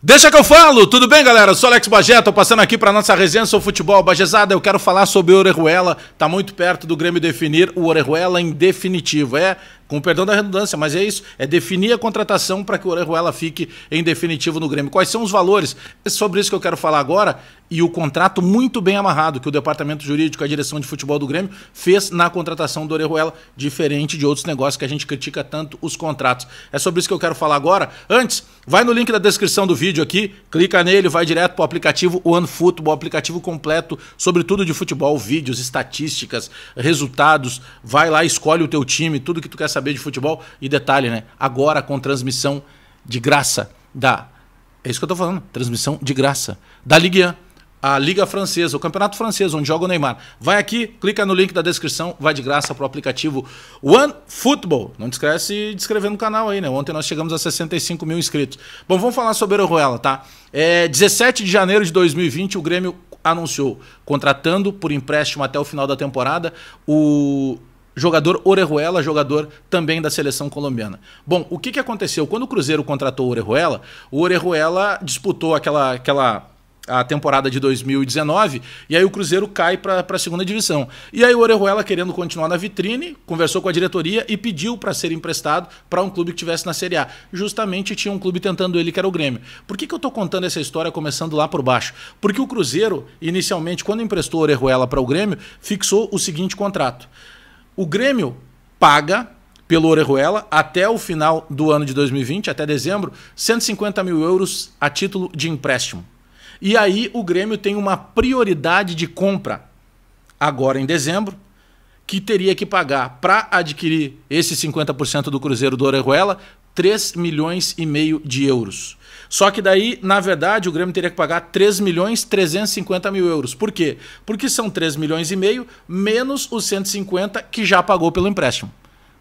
Deixa que eu falo, tudo bem galera? Eu sou Alex Bagé, tô passando aqui para nossa resenha sobre futebol. Bagezada, eu quero falar sobre o Orejuela, tá muito perto do Grêmio definir o Orejuela em definitivo. É, com perdão da redundância, mas é isso, é definir a contratação para que o Orejuela fique em definitivo no Grêmio. Quais são os valores? É sobre isso que eu quero falar agora e o contrato muito bem amarrado que o departamento jurídico, a direção de futebol do Grêmio, fez na contratação do Orejuela, diferente de outros negócios que a gente critica tanto os contratos. É sobre isso que eu quero falar agora. Antes, vai no link da descrição do vídeo aqui, clica nele, vai direto para o aplicativo OneFootball, aplicativo completo sobre tudo de futebol, vídeos, estatísticas, resultados. Vai lá, escolhe o teu time, tudo que tu quer saber de futebol. E detalhe, né? Agora com transmissão de graça da. É isso que eu tô falando, transmissão de graça da Ligue 1 a Liga Francesa, o Campeonato Francês, onde joga o Neymar. Vai aqui, clica no link da descrição, vai de graça para o aplicativo One Football. Não esquece de inscrever no canal aí, né? Ontem nós chegamos a 65 mil inscritos. Bom, vamos falar sobre a Ruela, tá? É, 17 de janeiro de 2020, o Grêmio anunciou, contratando por empréstimo até o final da temporada, o jogador Orejuela, jogador também da seleção colombiana. Bom, o que, que aconteceu? Quando o Cruzeiro contratou o Orejuela, o Orejuela disputou aquela, aquela a temporada de 2019, e aí o Cruzeiro cai para a segunda divisão. E aí o Orejuela, querendo continuar na vitrine, conversou com a diretoria e pediu para ser emprestado para um clube que tivesse na Série A. Justamente tinha um clube tentando ele, que era o Grêmio. Por que, que eu estou contando essa história começando lá por baixo? Porque o Cruzeiro, inicialmente, quando emprestou o Orejuela para o Grêmio, fixou o seguinte contrato. O Grêmio paga pelo Orejuela até o final do ano de 2020, até dezembro, 150 mil euros a título de empréstimo. E aí o Grêmio tem uma prioridade de compra agora em dezembro, que teria que pagar para adquirir esse 50% do Cruzeiro do Orejuela 3 milhões e meio de euros. Só que daí, na verdade, o Grêmio teria que pagar 3 milhões 350 mil euros. Por quê? Porque são 3 milhões e meio menos os 150 que já pagou pelo empréstimo.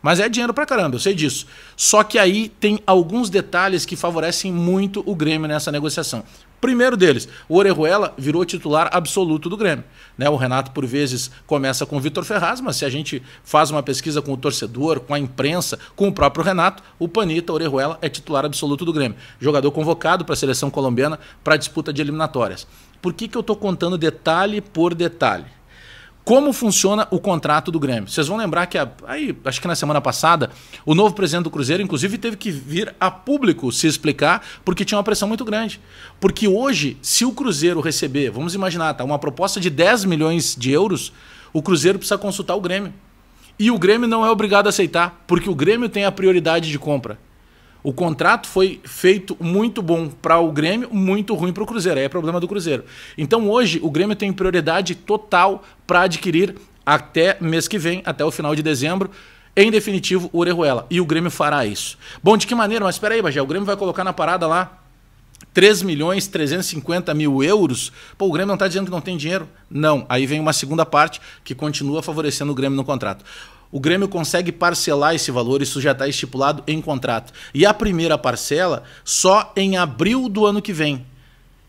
Mas é dinheiro pra caramba, eu sei disso. Só que aí tem alguns detalhes que favorecem muito o Grêmio nessa negociação. Primeiro deles, o Orejuela virou titular absoluto do Grêmio. Né? O Renato, por vezes, começa com o Vitor Ferraz, mas se a gente faz uma pesquisa com o torcedor, com a imprensa, com o próprio Renato, o Panita Orejuela é titular absoluto do Grêmio. Jogador convocado para a seleção colombiana para disputa de eliminatórias. Por que, que eu estou contando detalhe por detalhe? como funciona o contrato do Grêmio. Vocês vão lembrar que, a, aí, acho que na semana passada, o novo presidente do Cruzeiro, inclusive, teve que vir a público se explicar porque tinha uma pressão muito grande. Porque hoje, se o Cruzeiro receber, vamos imaginar, tá, uma proposta de 10 milhões de euros, o Cruzeiro precisa consultar o Grêmio. E o Grêmio não é obrigado a aceitar, porque o Grêmio tem a prioridade de compra. O contrato foi feito muito bom para o Grêmio, muito ruim para o Cruzeiro. Aí é problema do Cruzeiro. Então hoje o Grêmio tem prioridade total para adquirir até mês que vem, até o final de dezembro, em definitivo, o Orejuela. E o Grêmio fará isso. Bom, de que maneira? Mas espera aí, Bagé, o Grêmio vai colocar na parada lá 3 milhões 350 mil euros. Pô, o Grêmio não está dizendo que não tem dinheiro? Não. Aí vem uma segunda parte que continua favorecendo o Grêmio no contrato o Grêmio consegue parcelar esse valor, isso já está estipulado em contrato. E a primeira parcela só em abril do ano que vem.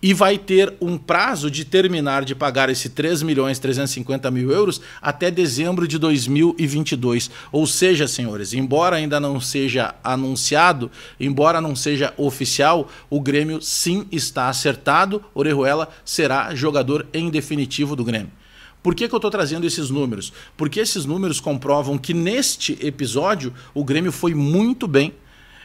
E vai ter um prazo de terminar de pagar esse 3 milhões 350 mil euros até dezembro de 2022. Ou seja, senhores, embora ainda não seja anunciado, embora não seja oficial, o Grêmio sim está acertado. Orejuela será jogador em definitivo do Grêmio. Por que, que eu estou trazendo esses números? Porque esses números comprovam que neste episódio o Grêmio foi muito bem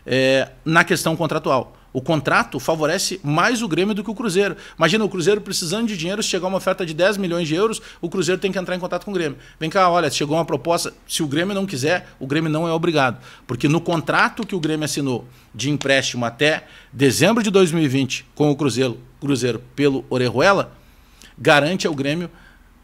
é, na questão contratual. O contrato favorece mais o Grêmio do que o Cruzeiro. Imagina o Cruzeiro precisando de dinheiro, se chegar uma oferta de 10 milhões de euros, o Cruzeiro tem que entrar em contato com o Grêmio. Vem cá, olha, chegou uma proposta, se o Grêmio não quiser, o Grêmio não é obrigado. Porque no contrato que o Grêmio assinou de empréstimo até dezembro de 2020 com o Cruzeiro, Cruzeiro pelo Orejuela, garante ao Grêmio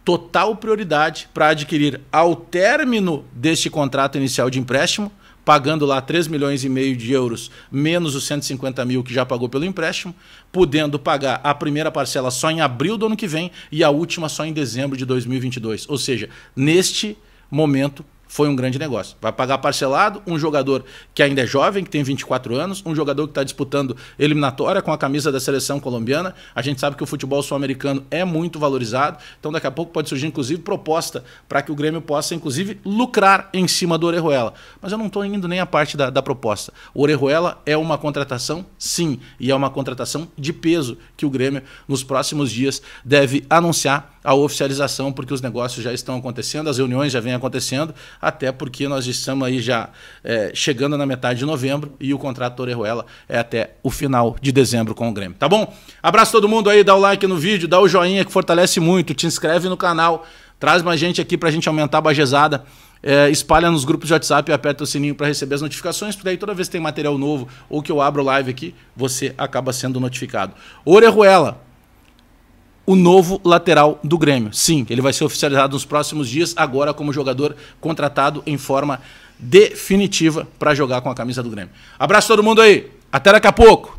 total prioridade para adquirir ao término deste contrato inicial de empréstimo, pagando lá 3 milhões e meio de euros menos os 150 mil que já pagou pelo empréstimo, podendo pagar a primeira parcela só em abril do ano que vem e a última só em dezembro de 2022. Ou seja, neste momento foi um grande negócio. Vai pagar parcelado um jogador que ainda é jovem, que tem 24 anos, um jogador que está disputando eliminatória com a camisa da seleção colombiana. A gente sabe que o futebol sul-americano é muito valorizado, então daqui a pouco pode surgir, inclusive, proposta para que o Grêmio possa, inclusive, lucrar em cima do Orejuela. Mas eu não estou indo nem a parte da, da proposta. O Orejuela é uma contratação, sim, e é uma contratação de peso que o Grêmio, nos próximos dias, deve anunciar a oficialização, porque os negócios já estão acontecendo, as reuniões já vêm acontecendo, até porque nós estamos aí já é, chegando na metade de novembro e o contrato Torrejuela é até o final de dezembro com o Grêmio. Tá bom? Abraço todo mundo aí, dá o like no vídeo, dá o joinha que fortalece muito, te inscreve no canal, traz mais gente aqui pra gente aumentar a bajezada. É, espalha nos grupos de WhatsApp e aperta o sininho para receber as notificações, porque daí toda vez que tem material novo ou que eu abro live aqui, você acaba sendo notificado. Orejuela, o novo lateral do Grêmio. Sim, ele vai ser oficializado nos próximos dias, agora como jogador contratado em forma definitiva para jogar com a camisa do Grêmio. Abraço todo mundo aí. Até daqui a pouco.